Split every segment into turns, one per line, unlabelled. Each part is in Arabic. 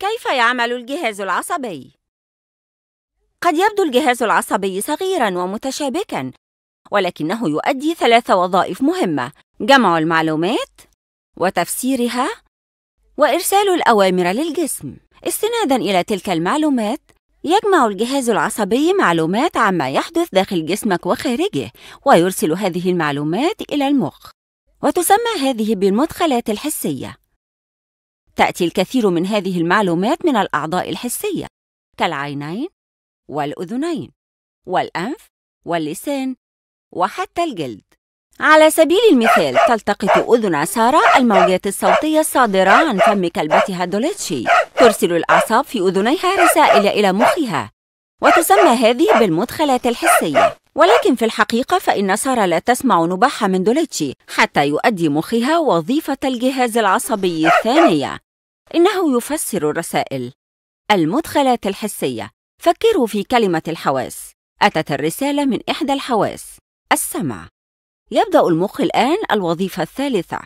كيف يعمل الجهاز العصبي؟ قد يبدو الجهاز العصبي صغيراً ومتشابكاً، ولكنه يؤدي ثلاث وظائف مهمة: جمع المعلومات، وتفسيرها، وإرسال الأوامر للجسم. استناداً إلى تلك المعلومات، يجمع الجهاز العصبي معلومات عما يحدث داخل جسمك وخارجه، ويرسل هذه المعلومات إلى المخ، وتسمى هذه بالمدخلات الحسية. تأتي الكثير من هذه المعلومات من الأعضاء الحسية كالعينين والأذنين والأنف واللسان وحتى الجلد على سبيل المثال تلتقط أذن سارة الموجات الصوتية الصادرة عن فم كلبتها دوليتشي ترسل الأعصاب في أذنيها رسائل إلى مخها وتسمى هذه بالمدخلات الحسية ولكن في الحقيقة فإن سارة لا تسمع نباح من دوليتشي حتى يؤدي مخها وظيفة الجهاز العصبي الثانية إنه يفسر الرسائل المدخلات الحسية فكروا في كلمة الحواس أتت الرسالة من إحدى الحواس السمع يبدأ المخ الآن الوظيفة الثالثة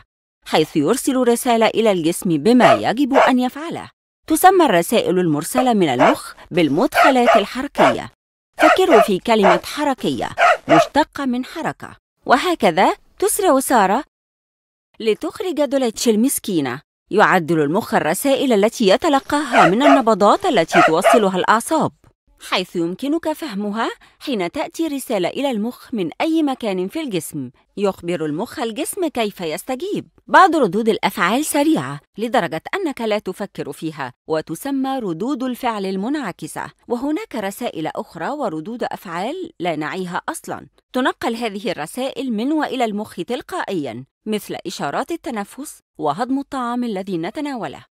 حيث يرسل رسالة إلى الجسم بما يجب أن يفعله تسمى الرسائل المرسلة من المخ بالمدخلات الحركية فكروا في كلمة حركية مشتقة من حركة وهكذا تسرع سارة لتخرج دولتش المسكينة يعدل المخ الرسائل التي يتلقاها من النبضات التي توصلها الأعصاب حيث يمكنك فهمها حين تأتي رسالة إلى المخ من أي مكان في الجسم يخبر المخ الجسم كيف يستجيب بعض ردود الأفعال سريعة لدرجة أنك لا تفكر فيها وتسمى ردود الفعل المنعكسة وهناك رسائل أخرى وردود أفعال لا نعيها أصلاً تنقل هذه الرسائل من وإلى المخ تلقائياً مثل إشارات التنفس وهضم الطعام الذي نتناوله